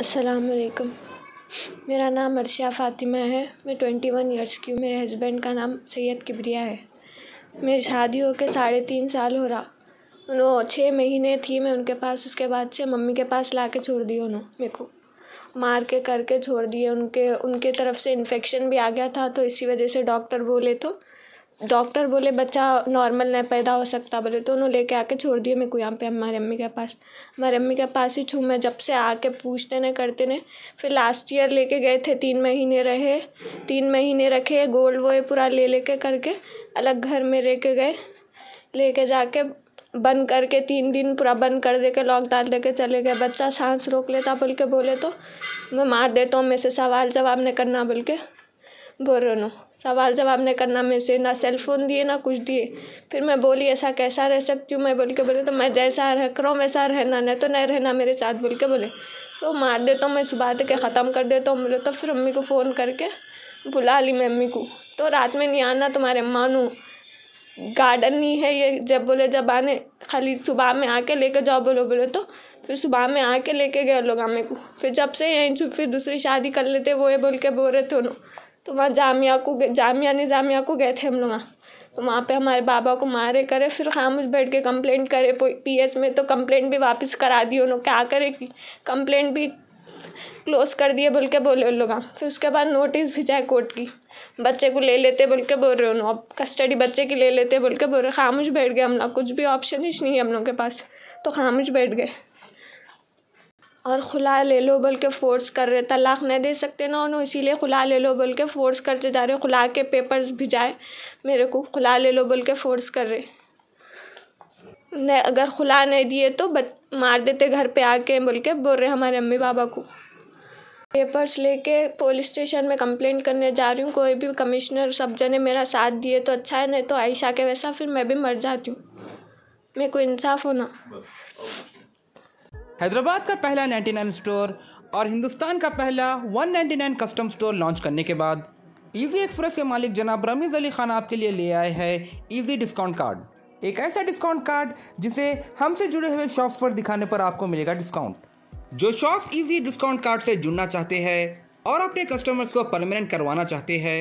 अस्सलाम मेरा नाम अर्शा फ़ातिमा है मैं ट्वेंटी वन ईयर्स की हूँ मेरे हस्बैंड का नाम सैयद किबरिया है मेरी शादी होकर साढ़े तीन साल हो रहा उन्होंने छः महीने थी मैं उनके पास उसके बाद से मम्मी के पास ला के छोड़ दिए उन्होंने मेरे को मार के करके छोड़ दिए उनके उनके तरफ से इन्फेक्शन भी आ गया था तो इसी वजह से डॉक्टर बोले तो डॉक्टर बोले बच्चा नॉर्मल नहीं पैदा हो सकता बोले तो उन्होंने लेके आके छोड़ दिए मेरे को यहाँ पे हमारे अम्मी के पास हमारे अम्मी के पास ही छू मैं जब से आके पूछते नहीं करते नहीं फिर लास्ट ईयर लेके गए थे तीन महीने रहे तीन महीने रखे गोल्ड वो पूरा ले लेके करके अलग घर में लेके गए लेके जाके बंद करके तीन दिन पूरा बंद कर दे के लॉक डाल दे के चले गए बच्चा सांस रोक लेता बोल के बोले तो मैं मार देता हूँ मेरे से सवाल जवाब नहीं करना बोल के बोरोनो सवाल जवाब नहीं करना मेरे से ना सेलफोन दिए ना कुछ दिए फिर मैं बोली ऐसा कैसा रह सकती हूँ मैं बोल के बोले तो मैं जैसा रह रहा हूँ वैसा रहना नहीं तो नहीं रहना मेरे साथ बोल के बोले तो मार देता हूँ मैं सुबह के ख़त्म कर देता हूँ बोले तो फिर मम्मी को फ़ोन करके बुला ली मैं मम्मी को तो रात में नहीं आना तुम्हारे मानू गार्डन नहीं है ये जब बोले जब आने खाली सुबह में आके लेके जाओ बोलो बोले तो फिर सुबह में आके लेके गए लोग हमें को फिर जब से यहीं फिर दूसरी शादी कर लेते वो ये बोल के बोल रहे थे उन्होंने तो वहाँ जामिया को जामिया ने जामिया को गए थे हम लोग तो वहाँ पे हमारे बाबा को मारे करे फिर खामोश बैठ के कंप्लेंट करे पी एस में तो कंप्लेंट भी वापस करा दी उन्होंने क्या करे कंप्लेंट भी क्लोज कर दिए बोल के बोले उन लोग फिर उसके बाद नोटिस भेजा है कोर्ट की बच्चे को ले लेते बोल के बोल रहे हो अब कस्टडी बच्चे की ले लेते बोल के बोल रहे खामोश बैठ गए हम लोग कुछ भी ऑप्शन ही नहीं है हम लोग के पास तो खामोश बैठ गए और खुला ले लो बोल के फ़ोर्स कर रहे तलाक नहीं दे सकते ना उन्होंने इसीलिए खुला ले लो बोल के फ़ोर्स करते जा रहे खुला के पेपर्स भिजाए मेरे को खुला ले लो बोल के फ़ोर्स कर रहे नहीं अगर खुला नहीं दिए तो बत, मार देते घर पे आके बोल के बोल रहे हमारे अम्मी बाबा को पेपर्स लेके पुलिस स्टेशन में कंप्लेंट करने जा रही हूँ कोई भी कमिश्नर सब जने मेरा साथ दिए तो अच्छा है नहीं तो आयशा के वैसा फिर मैं भी मर जाती हूँ मेरे को इंसाफ होना हैदराबाद का पहला 99 स्टोर और हिंदुस्तान का पहला 199 कस्टम स्टोर लॉन्च करने के बाद ईजी एक्सप्रेस के मालिक जनाब रमीज़ अली खान आपके लिए ले आए हैं ईजी डिस्काउंट कार्ड एक ऐसा डिस्काउंट कार्ड जिसे हमसे जुड़े हुए शॉप्स पर दिखाने पर आपको मिलेगा डिस्काउंट जो शॉप्स ईजी डिस्काउंट कार्ड से जुड़ना चाहते हैं और अपने कस्टमर्स को परमानेंट करवाना चाहते हैं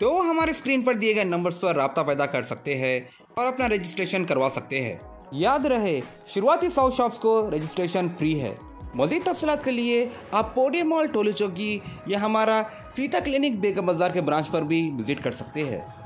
तो हमारे स्क्रीन पर दिए गए नंबर्स पर रबता पैदा कर सकते हैं और अपना रजिस्ट्रेशन करवा सकते हैं याद रहे शुरुआती सौ शॉप्स को रजिस्ट्रेशन फ्री है मजीद तफसलत के लिए आप पोडियम मॉल टोली चौकी या हमारा सीता क्लिनिक बेगम बाजार के ब्रांच पर भी विजिट कर सकते हैं